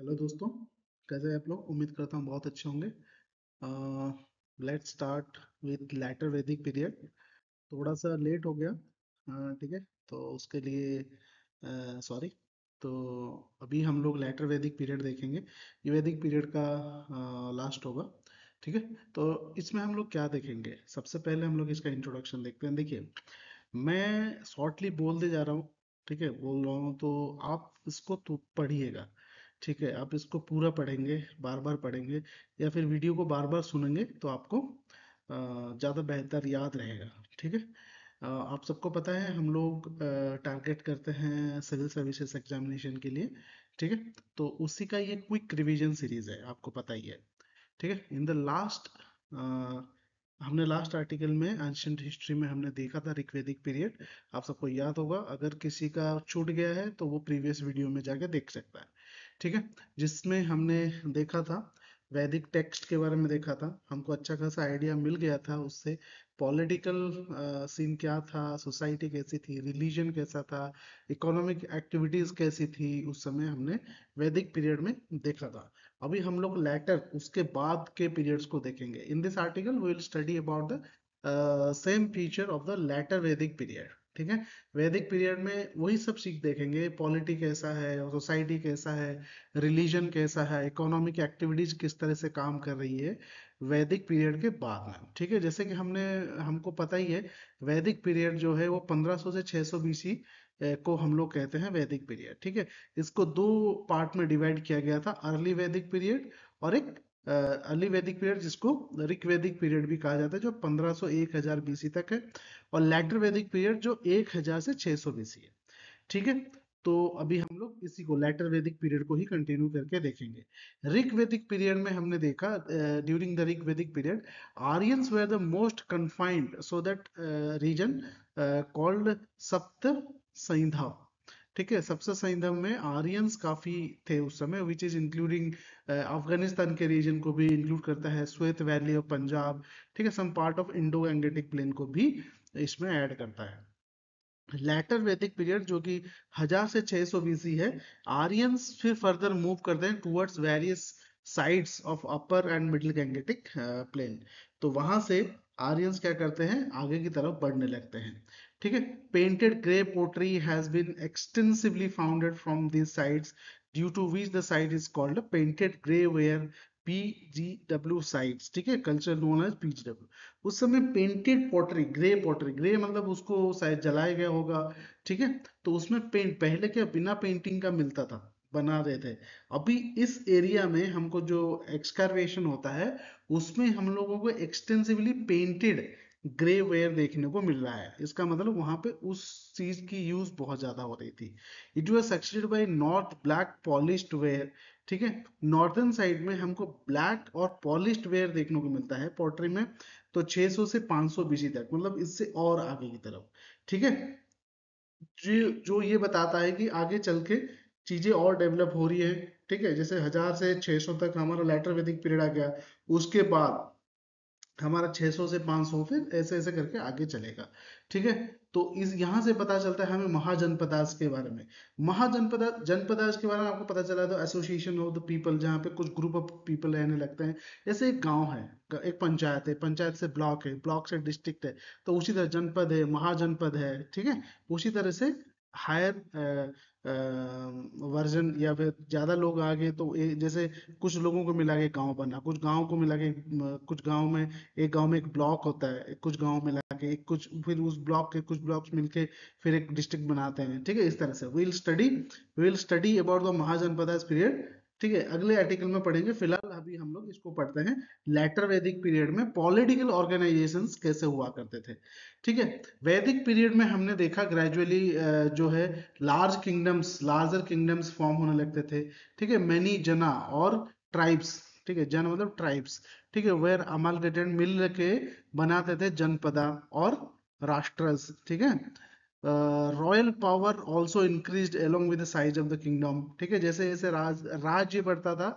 Hello दोस्तों कैसे आप लोग उम्मीद करता हूँ बहुत अच्छे होंगे let start with later Vedic period थोड़ा सा लेट हो गया ठीक है तो उसके लिए सॉरी तो अभी हम लोग लेटर वैदिक पीरियड देखेंगे ये वैदिक पीरियड का आ, लास्ट होगा ठीक है तो इसमें हम लोग क्या देखेंगे सबसे पहले हम लोग इसका इंट्रोडक्शन देखते हैं देखिए मैं शॉर्टली बोल दे जा रहा हूँ ठीक है बोल रहा हूँ तो आप इसको तो पढ़िएगा ठीक है आप इसको पूरा पढ़ेंगे बार बार पढ़ेंगे या फिर वीडियो को बार बार सुनेंगे तो आपको ज़्यादा बेहतर याद रहेगा ठीक है आप सबको पता है हम लोग टारगेट करते हैं सिविल सर्विसेज एग्जामिनेशन के लिए ठीक है तो उसी का ये क्विक रिवीजन सीरीज है आपको पता ही है ठीक है इन द लास्ट हमने लास्ट आर्टिकल में एंशंट हिस्ट्री में हमने देखा था रिक्वेदिक पीरियड आप सबको याद होगा अगर किसी का छूट गया है तो वो प्रीवियस वीडियो में जाके देख सकता है ठीक है जिसमें हमने देखा था वैदिक टेक्स्ट के बारे में देखा था हमको अच्छा खासा आइडिया मिल गया था उससे पॉलिटिकल सीन क्या था सोसाइटी कैसी थी रिलीजन कैसा था इकोनॉमिक एक्टिविटीज कैसी थी उस समय हमने वैदिक पीरियड में देखा था अभी हम लोग लेटर उसके बाद के पीरियड्स को देखेंगे in this article we will study about the same feature of the later Vedic period ठीक है वैदिक पीरियड में वही सब सीख देखेंगे पॉलिटी कैसा है सोसाइटी कैसा है रिलीजन कैसा है इकोनॉमिक एक्टिविटीज किस तरह से काम कर रही है वैदिक पीरियड के बाद में ठीक है जैसे कि हमने हमको पता ही है वैदिक पीरियड जो है वो 1500 से 600 सौ बीसी को हम लोग कहते हैं वैदिक पीरियड ठीक है इसको दो पार्ट में डिवाइड किया गया था अर्ली वैदिक पीरियड और एक अर्ली वैदिक पीरियड जिसको ऋग वैदिक पीरियड भी कहा जाता है जो 1500 1000 तक है और लैटर वैदिक पीरियड जो 1000 से 600 बीसी है ठीक है तो अभी हम लोग इसी को लेटर वैदिक पीरियड को ही कंटिन्यू करके देखेंगे ऋग वैदिक पीरियड में हमने देखा during the Rig Vedic period Aryans were the most confined so that region called Sapta संधा ठीक है सबसे सही धर्म में आर्यंस काफी थे उस समय विच इज इंक्लूडिंग अफगानिस्तान के रीजन को भी इंक्लूड करता है स्वेत वैली ऑफ पंजाब ठीक है some part of Indo Gangetic plain को भी इसमें ऐड करता है लेटर वैदिक पीरियड जो कि हजार से 600 सौ बीसी है आर्यंस फिर फर्दर मूव करते हैं towards various sides of upper and middle Gangetic plain तो वहां से आर्यंस क्या करते हैं आगे की तरफ बढ़ने लगते हैं ठीक है painted grey pottery has been extensively founded from this sites due to which the site is called painted grey ware PGW sites ठीक है कल्चर नोन एज पीजीडब्ल्यू उस समय painted pottery grey pottery grey मतलब उसको शायद जलाया गया होगा ठीक है तो उसमें पेंट पहले क्या बिना पेंटिंग का मिलता था बना रहे थे अभी इस एरिया में हमको जो एक्सकर्वेशन होता है उसमें हम लोगों को एक्सटेंसिवली पेंटेड ग्रे वेयर देखने को मिल रहा है इसका मतलब वहां पे उस चीज की यूज बहुत ज्यादा हो रही थी it was succeeded by north black polished ware ठीक है नॉर्दर्न साइड में हमको ब्लैक और पॉलिश्ड वेयर देखने को मिलता है पोल्ट्री में तो 600 से 500 सौ बीसी तक मतलब इससे और आगे की तरफ ठीक है जो जो ये बताता है कि आगे चल के चीजें और डेवलप हो रही है ठीक है जैसे हजार से 600 तक हमारा लेटर वैदिक पीरियड आ गया उसके बाद हमारा 600 से 500 फिर ऐसे ऐसे करके आगे चलेगा ठीक है तो इस यहाँ से पता चलता है हमें महाजनपदास के बारे में महाजनपदा जनपदास के बारे में आपको पता चला तो एसोसिएशन ऑफ द पीपल जहाँ पे कुछ ग्रुप ऑफ पीपल रहने लगते हैं जैसे एक गांव है एक पंचायत है पंचायत से ब्लॉक है ब्लॉक से डिस्ट्रिक्ट है तो उसी तरह जनपद है महाजनपद है ठीक है उसी तरह से हायर वर्जन uh, uh, या फिर ज्यादा लोग आ गए तो ए, जैसे कुछ लोगों को मिला के गांव बना कुछ गांव को मिला के कुछ गांव में एक गांव में एक ब्लॉक होता है कुछ गांव मिला के एक कुछ फिर उस ब्लॉक के कुछ ब्लॉक्स मिलके फिर एक डिस्ट्रिक्ट बनाते हैं ठीक है इस तरह से will study will study about the Mahajanapada period ठीक है अगले आर्टिकल में पढ़ेंगे फिलहाल अभी हम लोग इसको पढ़ते हैं लेटर वैदिक पीरियड में पॉलिटिकल ऑर्गेनाइजेशन कैसे हुआ करते थे ठीक है वैदिक पीरियड में हमने देखा ग्रेजुअली जो है large kingdoms larger kingdoms form होने लगते थे ठीक है मैनी जना और ट्राइब्स ठीक है जन मतलब ट्राइब्स ठीक है वेर अमल मिल के बनाते थे जनपदा और राष्ट्र ठीक है royal power also increase along with size of the kingdom ठीक है जैसे जैसे राज राज्य बढ़ता था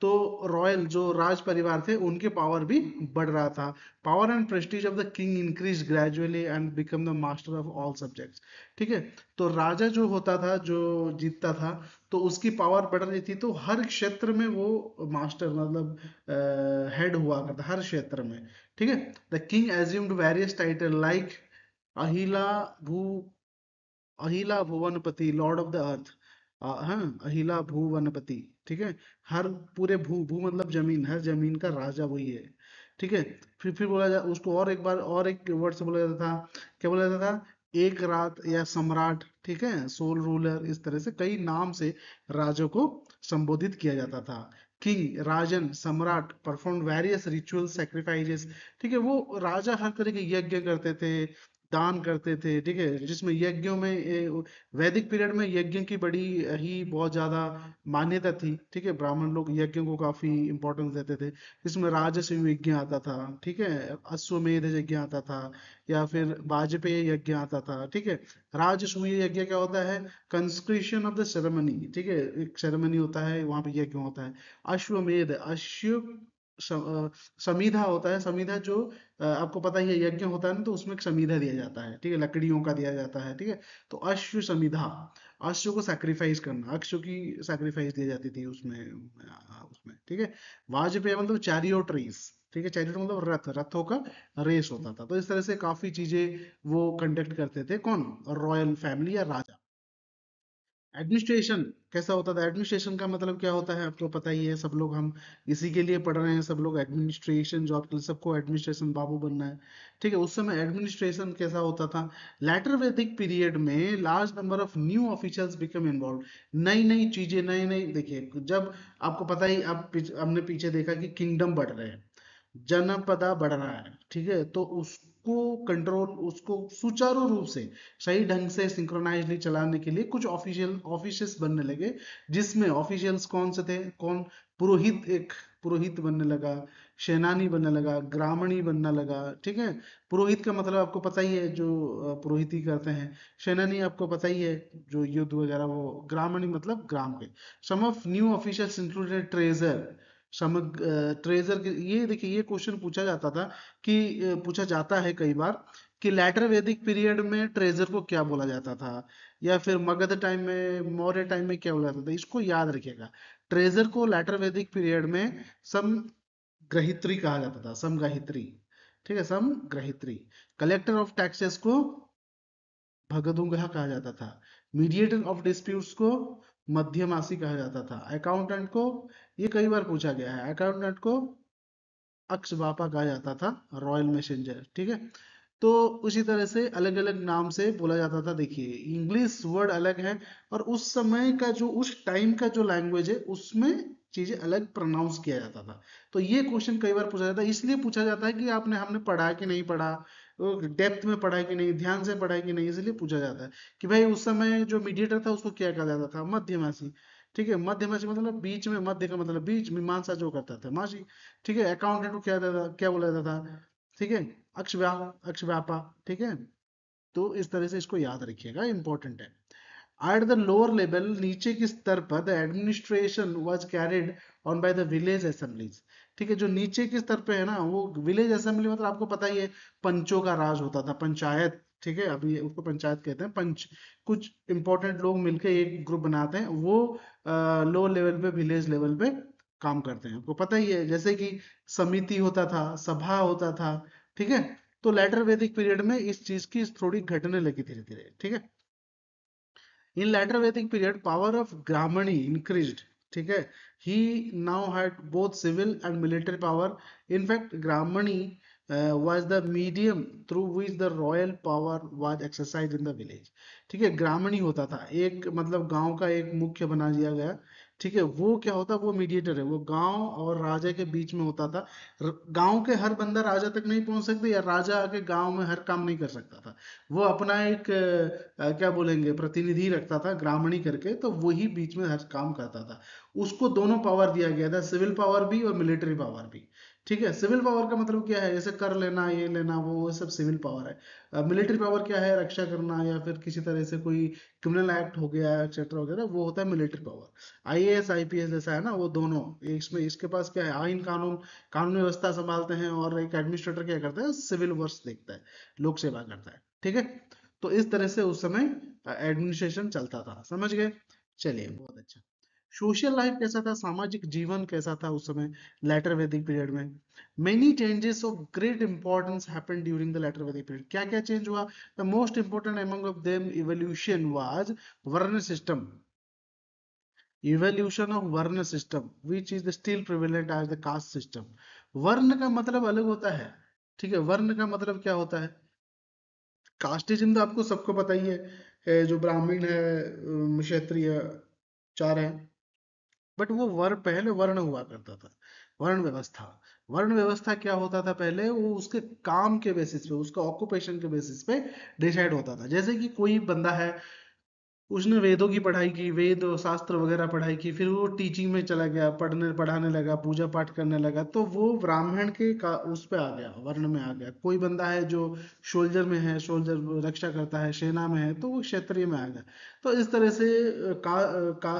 तो रॉयल जो राज परिवार थे उनके पावर भी बढ़ रहा था power and prestige of the king increase gradually and become the master of all subjects ठीक है तो राजा जो होता था जो जीतता था तो उसकी पावर बढ़ रही थी तो हर क्षेत्र में वो मास्टर मतलब हेड uh, हुआ करता हर क्षेत्र में ठीक है the king assumed various title like अहिला भू अहिला भुवनपति लॉर्ड ऑफ द अर्थ हाँ अहिला भूवनपति ठीक है हर पूरे भू भू मतलब जमीन हर जमीन का राजा वही है ठीक है फिर फिर बोला जा उसको और एक बार और एक वर्ड से बोला जाता था क्या बोला जाता था एक रात या सम्राट ठीक है सोल रूलर इस तरह से कई नाम से राजा को संबोधित किया जाता था किंग राजन सम्राट परफॉर्म वेरियस रिचुअल सेक्रीफाइजेस ठीक है वो राजा हर तरह के यज्ञ करते थे दान करते थे ठीक है जिसमें यज्ञों में वैदिक पीरियड में यज्ञ की बड़ी ही बहुत ज्यादा मान्यता थी ठीक है ब्राह्मण लोग यज्ञों को काफी इंपॉर्टेंस देते थे जिसमें राजस्व यज्ञ आता था ठीक है अश्वमेध यज्ञ आता था या फिर वाजपेय यज्ञ आता था ठीक है राजस्व यज्ञ क्या होता है कंस्क्रिप्शन ऑफ द सेरेमनी ठीक है एक सेरेमनी होता है वहां पे यज्ञ होता है अश्वमेध अश्व समीधा होता है समीधा जो आपको पता ही है यज्ञ होता है ना तो उसमें एक समीधा दिया जाता है ठीक है लकड़ियों का दिया जाता है ठीक है तो अश्व समीधा अश्व को सैक्रिफाइस करना अक्ष की सैक्रिफाइस दी जाती थी उसमें उसमें ठीक है वाजपेय मतलब चैरियोट रेस ठीक है चैरियोट मतलब रथ रथों का रेस होता था तो इस तरह से काफी चीजें वो कंडक्ट करते थे कौन रॉयल फैमिली या राजा एडमिनिस्ट्रेशन कैसा होता था एडमिनिस्ट्रेशन का मतलब क्या होता है आपको पता ही है सब लोग हम इसी के लिए पढ़ रहे हैं सब लोग एडमिनिस्ट्रेशन जॉब के लिए सबको एडमिनिस्ट्रेशन बाबू बनना है ठीक है उस समय एडमिनिस्ट्रेशन कैसा होता था लेटर वैदिक पीरियड में large number of new officials become involve नई नई चीजें नई नई देखिए जब आपको पता ही अब हमने पीछे देखा कि किंगडम बढ़ रहे हैं जनपदा बढ़ रहा है ठीक है तो उस उसको कंट्रोल उसको सुचारू रूप से सही ढंग से सिंक्रोनाइजली चलाने के लिए कुछ ऑफिशियल ऑफिस बनने लगे जिसमें ऑफिशियल्स कौन से थे कौन पुरोहित एक पुरोहित बनने लगा सेनानी बनने लगा ग्रामणी बनना लगा ठीक है पुरोहित का मतलब आपको पता ही है जो पुरोहित ही करते हैं सेनानी आपको पता ही है जो युद्ध वगैरह वो ग्रामणी मतलब ग्राम के some of new officials included treasure समग्र ट्रेजर के ये देखिए ये क्वेश्चन पूछा जाता था कि पूछा जाता है कई बार कि लेटर वैदिक पीरियड में ट्रेजर को क्या बोला जाता था या फिर मगध टाइम में मौर्य टाइम में क्या बोला जाता था इसको याद रखिएगा ट्रेजर को लेटर वैदिक पीरियड में समग्रहित्री कहा जाता था समग्रहित्री ठीक है समग्रहित्री कलेक्टर ऑफ टैक्सेस को भगदुंगहा कहा जाता था मीडिएटर ऑफ डिस्प्यूट्स को मध्यमासी कहा जाता था अकाउंटेंट को ये कई बार पूछा गया है अकाउंटेंट को अक्ष बापा कहा जाता था रॉयल मैसेंजर ठीक है तो उसी तरह से अलग अलग नाम से बोला जाता था देखिए इंग्लिश वर्ड अलग है और उस समय का जो उस टाइम का जो लैंग्वेज है उसमें चीजें अलग प्रोनाउंस किया जाता था तो ये क्वेश्चन कई बार पूछा जाता है इसलिए पूछा जाता है कि आपने हमने पढ़ा कि नहीं पढ़ा डेप्थ तो में पढ़ा कि नहीं ध्यान से पढ़ा कि नहीं इसलिए पूछा जाता है कि भाई उस समय जो मीडिएटर था उसको क्या कहा जाता था मध्यमासी ठीक है मध्यमासी मतलब बीच में मध्य का मतलब बीच मीमांसा जो करता था मासी ठीक है अकाउंटेंट को क्या था क्या बोला जाता था ठीक है अक्ष व्यापा अक्ष व्यापा ठीक है तो इस तरह से इसको याद रखिएगा इंपॉर्टेंट है At the lower level, नीचे के स्तर पर the administration was carried on by the village assemblies ठीक है जो नीचे के स्तर पे है ना वो विलेज असेंबली मतलब आपको पता ही है पंचों का राज होता था पंचायत ठीक है अभी उसको पंचायत कहते हैं पंच कुछ इंपॉर्टेंट लोग मिलकर एक ग्रुप बनाते हैं वो लो लेवल पे विलेज लेवल पे काम करते हैं आपको पता ही है जैसे कि समिति होता था सभा होता था ठीक है तो लेटर वैदिक पीरियड में इस चीज की थोड़ी घटने लगी धीरे धीरे ठीक है In later Vedic period, power of Brahmani increased. ठीक है he now had both civil and military power. In fact, Brahmani uh, was the medium through which the royal power was exercised in the village. ठीक है ग्रामीणी होता था एक मतलब गांव का एक मुख्य बना दिया गया ठीक है वो क्या होता वो मीडिएटर है वो गांव और राजा के बीच में होता था गांव के हर बंदा राजा तक नहीं पहुंच सकते या राजा आके गांव में हर काम नहीं कर सकता था वो अपना एक आ, क्या बोलेंगे प्रतिनिधि रखता था ग्रामीणी करके तो वही बीच में हर काम करता था उसको दोनों पावर दिया गया था सिविल पावर भी और मिलिट्री पावर भी ठीक है सिविल पावर का मतलब क्या है जैसे कर लेना ये लेना वो वो सब सिविल पावर है मिलिट्री पावर क्या है रक्षा करना या फिर किसी तरह से कोई क्रिमिनल एक्ट हो गया एक्सेट्रा वगैरह वो होता है मिलिट्री पावर आईएएस आईपीएस जैसा है ना वो दोनों इसमें इसके पास क्या है आइन कानून कानून व्यवस्था संभालते हैं और एक एडमिनिस्ट्रेटर क्या करता है सिविल वर्ष देखता है लोक सेवा करता है ठीक है तो इस तरह से उस समय एडमिनिस्ट्रेशन चलता था समझ गए चलिए बहुत अच्छा सोशल लाइफ कैसा था सामाजिक जीवन कैसा था उस समय लेटर वैदिक पीरियड में many changes of great importance happened during the later Vedic period क्या क्या चेंज हुआ the most important among of them evolution was varna system evolution of varna system which is the still prevalent as the caste system वर्ण का मतलब अलग होता है ठीक है वर्ण का मतलब क्या होता है कास्टिज्म तो आपको सबको पता ही है जो ब्राह्मण है क्षत्रिय चार हैं बट वो वर पहले वर्ण हुआ करता था वर्ण व्यवस्था वर्ण व्यवस्था क्या होता था पहले वो उसके काम के बेसिस पे उसका ऑक्यूपेशन के बेसिस पे डिसाइड होता था जैसे कि कोई बंदा है उसने वेदों की पढ़ाई की वेद शास्त्र वगैरह पढ़ाई की फिर वो टीचिंग में चला गया पढ़ने पढ़ाने लगा पूजा पाठ करने लगा तो वो ब्राह्मण के का उस पर आ गया वर्ण में आ गया कोई बंदा है जो सोल्जर में है सोल्जर रक्षा करता है सेना में है तो वो क्षेत्रीय में आ गया तो इस तरह से का, का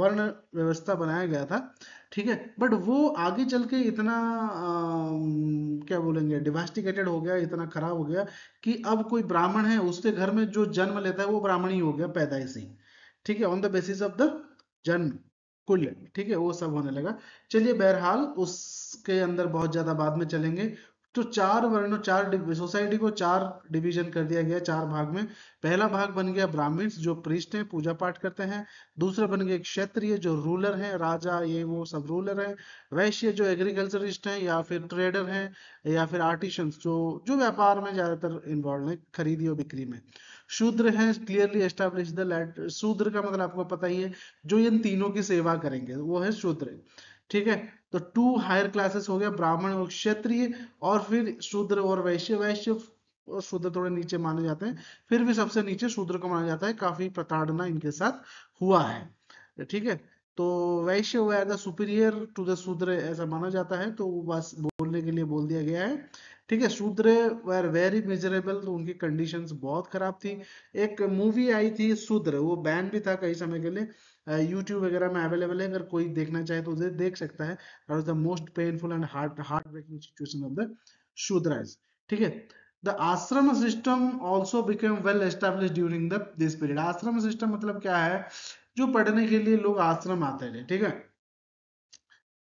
वर्ण व्यवस्था बनाया गया था ठीक है बट वो आगे चल के इतना आ, क्या बोलेंगे डिवेस्टिकेटेड हो गया इतना खराब हो गया कि अब कोई ब्राह्मण है उसके घर में जो जन्म लेता है वो ब्राह्मण ही हो गया पैदाइश ही ठीक है on the basis of the janm kul ठीक है वो सब होने लगा चलिए बहरहाल उसके अंदर बहुत ज्यादा बाद में चलेंगे तो चार वर्णों चार सोसाइटी को चार डिवीजन कर दिया गया चार भाग में पहला भाग बन गया ब्राह्मण जो प्रिस्ट हैं पूजा पाठ करते हैं दूसरा बन गया क्षेत्रीय जो रूलर हैं राजा ये वो सब रूलर हैं वैश्य जो एग्रीकल्चरिस्ट हैं या फिर ट्रेडर हैं या फिर आर्टिशंस जो जो व्यापार में ज्यादातर इन्वॉल्व है खरीदी और बिक्री में शूद्र है क्लियरली एस्टेब्लिश दूद्र शूद्र का मतलब आपको पता ही है जो इन तीनों की सेवा करेंगे वो है शूद्र ठीक है तो टू हायर क्लासेस हो गया ब्राह्मण और क्षत्रिय और फिर शूद्र और वैश्य वैश्य और शूद्र थोड़े नीचे माने जाते हैं फिर भी सबसे नीचे शूद्र को माना जाता है काफी प्रताड़ना इनके साथ हुआ है ठीक है तो Vaishya were the superior to the Shudra ऐसा माना जाता है तो बस बोलने के लिए बोल दिया गया है ठीक है शूद्र वेर वेरी मिजरेबल तो उनकी कंडीशंस बहुत खराब थी एक मूवी आई थी शूद्र वो बैन भी था कई समय के लिए यूट्यूब वगैरह में अवेलेबल है अगर कोई देखना चाहे तो उसे देख सकता है the most painful and heart heart breaking situation of the Shudras ठीक है the ashram system also became well establish during the this period ashram system मतलब क्या है जो पढ़ने के लिए लोग आश्रम आते थे ठीक है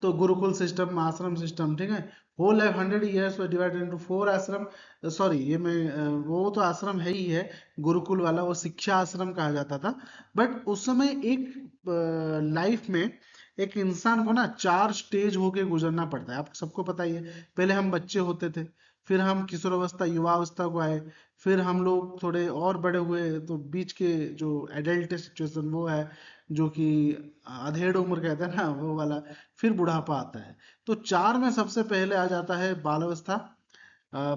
तो गुरुकुल सिस्टम आश्रम सिस्टम ठीक है whole life hundred years divided into four ashram sorry ये मैं वो तो आश्रम है ही है गुरुकुल वाला वो शिक्षा आश्रम कहा जाता था बट उस समय एक लाइफ में एक इंसान को ना चार स्टेज होके गुजरना पड़ता है आप सबको पता ही है पहले हम बच्चे होते थे फिर हम किशोरावस्था युवावस्था को आए फिर हम लोग थोड़े और बड़े हुए तो बीच के जो एडल्ट सिचुएशन वो है जो कि अधेड़ उम्र कहते हैं ना वो वाला फिर बुढ़ापा आता है तो चार में सबसे पहले आ जाता है बाल अवस्था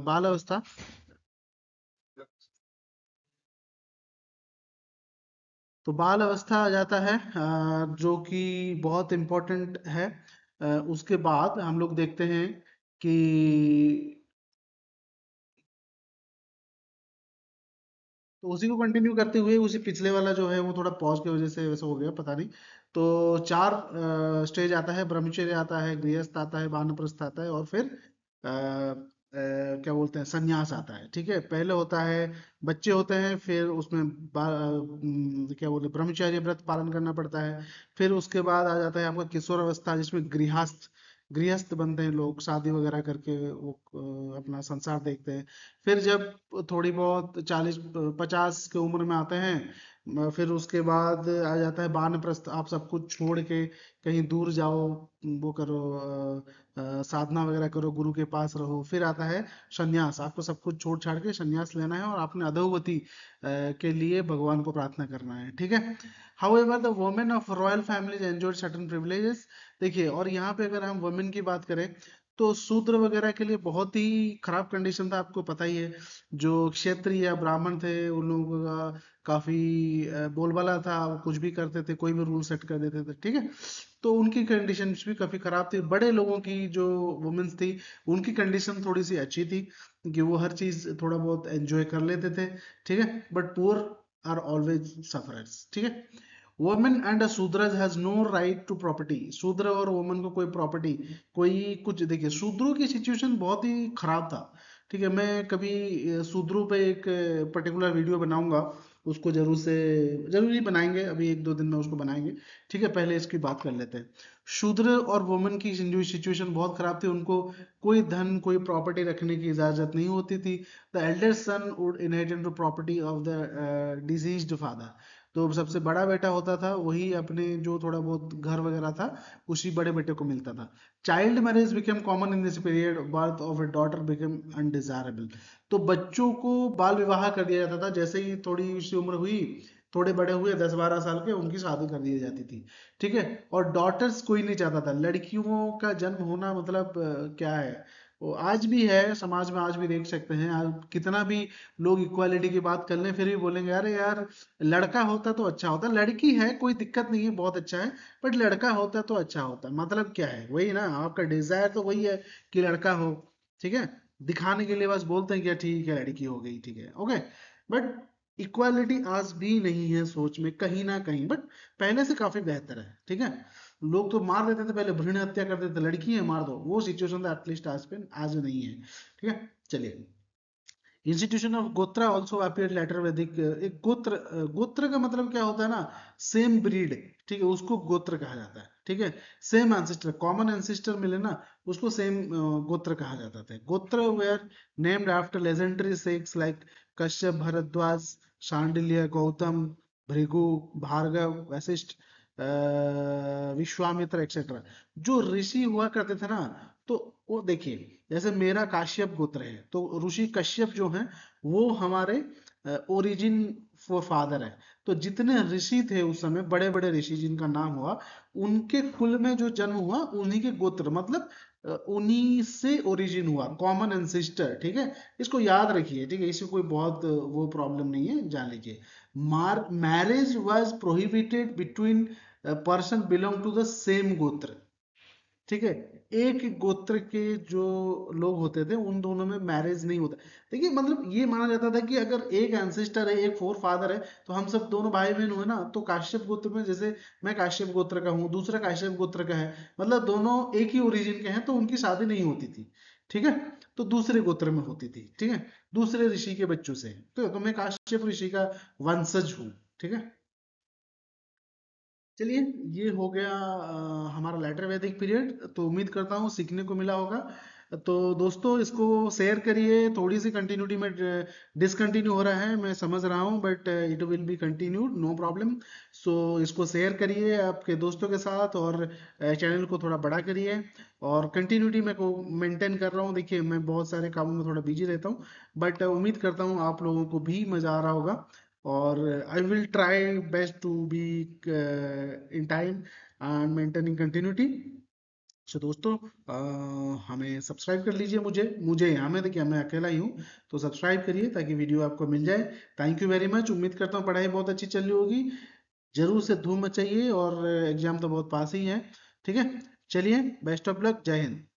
बाल अवस्था तो बाल अवस्था आ जाता है जो कि बहुत इंपॉर्टेंट है उसके बाद हम लोग देखते हैं कि तो उसी को कंटिन्यू करते हुए उसी पिछले वाला जो है वो थोड़ा पॉज की वजह से वैसे हो गया पता नहीं तो चार स्टेज आता है ब्रह्मचर्य आता है गृहस्थ आता है बानप्रस्थ आता है और फिर आ, Uh, क्या बोलते हैं संन्यास आता है ठीक है पहले होता है बच्चे होते हैं फिर उसमें क्या बोलते हैं ब्रह्मचर्य व्रत पालन करना पड़ता है फिर उसके बाद आ जाता है आपका किशोर अवस्था जिसमें गृहस्थ गृहस्थ बनते हैं लोग शादी वगैरह करके वो अपना संसार देखते हैं फिर जब थोड़ी बहुत चालीस पचास के उम्र में आते हैं फिर उसके बाद आ जाता है बान प्रस्थ आप सब कुछ छोड़ के कहीं दूर जाओ वो करो आ, साधना वगैरह करो गुरु के पास रहो फिर आता है संन्यास आपको सब कुछ छोड़ छाड़ के संन्यास लेना है और आपने अधोगति के लिए भगवान को प्रार्थना करना है ठीक है however the women of royal families enjoy certain privileges देखिए और यहाँ पे अगर हम वुमेन की बात करें तो सूत्र वगैरह के लिए बहुत ही खराब कंडीशन था आपको पता ही है जो क्षेत्रीय ब्राह्मण थे उन लोगों का काफी बोलबाला था वो कुछ भी करते थे कोई भी रूल सेट कर देते थे ठीक है तो उनकी कंडीशन भी काफी खराब थी बड़े लोगों की जो वुमेन्स थी उनकी कंडीशन थोड़ी सी अच्छी थी कि वो हर चीज थोड़ा बहुत एंजॉय कर लेते थे ठीक है but poor are always suffer ठीक है women and Shudras has no right to property Shudra और वोमेन को कोई प्रॉपर्टी कोई कुछ देखिए शूद्रों की सिचुएशन बहुत ही खराब था ठीक है मैं कभी शूद्रों पे एक पर्टिकुलर वीडियो बनाऊंगा उसको जरूर से जरूर ही बनाएंगे अभी एक दो दिन में उसको बनाएंगे ठीक है पहले इसकी बात कर लेते हैं शूद्र और वोमेन की सिचुएशन बहुत खराब थी उनको कोई धन कोई प्रॉपर्टी रखने की इजाजत नहीं होती थी the elder son would inherit property of the deceased father तो सबसे बड़ा बेटा होता था वही अपने जो थोड़ा बहुत घर वगैरह था उसी बड़े बेटे को मिलता था child marriage became common in this period birth of a daughter became undesirable तो बच्चों को बाल विवाह कर दिया जाता था जैसे ही थोड़ी उसकी उम्र हुई थोड़े बड़े हुए दस बारह साल के उनकी शादी कर दी जाती थी ठीक है और डॉटर्स कोई नहीं चाहता था लड़कियों का जन्म होना मतलब क्या है तो आज भी है समाज में आज भी देख सकते हैं आज कितना भी लोग इक्वालिटी की बात कर लें फिर भी बोलेंगे अरे यार लड़का होता तो अच्छा होता लड़की है कोई दिक्कत नहीं है बहुत अच्छा है बट लड़का होता तो अच्छा होता मतलब क्या है वही ना आपका डिजायर तो वही है कि लड़का हो ठीक है दिखाने के लिए बस बोलते हैं क्या ठीक है लड़की हो गई ठीक है ओके बट इक्वालिटी आज भी नहीं है सोच में कहीं ना कहीं बट पहले से काफी बेहतर है ठीक है लोग तो मार देते थे पहले भ्रूण हत्या करते थे लड़की है मार दो वो सिचुएशन था एटलीस्ट आज पे आज नहीं है ठीक है चलिए institution of gotra also appear later Vedic एक गोत्र गोत्र का मतलब क्या होता है ना सेम ब्रीड ठीक है उसको गोत्र कहा जाता है ठीक है सेम एंसिस्टर कॉमन एंसिस्टर मिले ना उसको सेम गोत्र कहा जाता था gotra were named after legendary सेक्स लाइक कश्यप भरद्वाज शांडिल्य गौतम भृगु भार्गव वशिष्ठ विश्वामित्र एक्सेट्रा जो ऋषि हुआ करते थे ना तो वो देखिए जैसे मेरा काश्यप गोत्र है तो ऋषि कश्यप जो है वो हमारे ओरिजिन फादर है तो जितने ऋषि थे उस समय बड़े बड़े ऋषि जिनका नाम हुआ उनके कुल में जो जन्म हुआ उन्हीं के गोत्र मतलब उन्हीं से ओरिजिन हुआ कॉमन एंसिस्टर ठीक है इसको याद रखिए ठीक है इसमें कोई बहुत वो प्रॉब्लम नहीं है जान लीजिए मार marriage was prohibited between person belong to the same gotra ठीक है एक गोत्र के जो लोग होते थे उन दोनों में मैरिज नहीं होता देखिए मतलब ये माना जाता था कि अगर एक एंसेस्टर है एक फोर फादर है तो हम सब दोनों भाई बहन हुए ना तो काश्यप गोत्र में जैसे मैं काश्यप गोत्र का हूँ दूसरा काश्यप गोत्र का है मतलब दोनों एक ही ओरिजिन के हैं तो उनकी शादी नहीं होती थी ठीक है तो दूसरे गोत्र में होती थी ठीक है दूसरे ऋषि के बच्चों से तो, तो मैं काश्यप ऋषि का वंशज हूँ ठीक है चलिए ये हो गया आ, हमारा लेटर वैदिक पीरियड तो उम्मीद करता हूँ सीखने को मिला होगा तो दोस्तों इसको शेयर करिए थोड़ी सी कंटिन्यूटी में डिसकंटिन्यू हो रहा है मैं समझ रहा हूँ but it will be continued no problem so इसको शेयर करिए आपके दोस्तों के साथ और चैनल को थोड़ा बड़ा करिए और कंटिन्यूटी मैं को मेंटेन कर रहा हूँ देखिए मैं बहुत सारे कामों में थोड़ा बिजी रहता हूँ बट उम्मीद करता हूँ आप लोगों को भी मज़ा आ रहा होगा और I will try best to be in time and maintaining continuity so दोस्तों आ, हमें सब्सक्राइब कर लीजिए मुझे मुझे यहाँ में देखिए मैं अकेला ही हूँ तो सब्सक्राइब करिए ताकि वीडियो आपको मिल जाए थैंक यू वेरी मच उम्मीद करता हूँ पढ़ाई बहुत अच्छी चल रही होगी जरूर से धूम मचाइए और एग्जाम तो बहुत पास ही है ठीक है चलिए बेस्ट ऑफ लक जय हिंद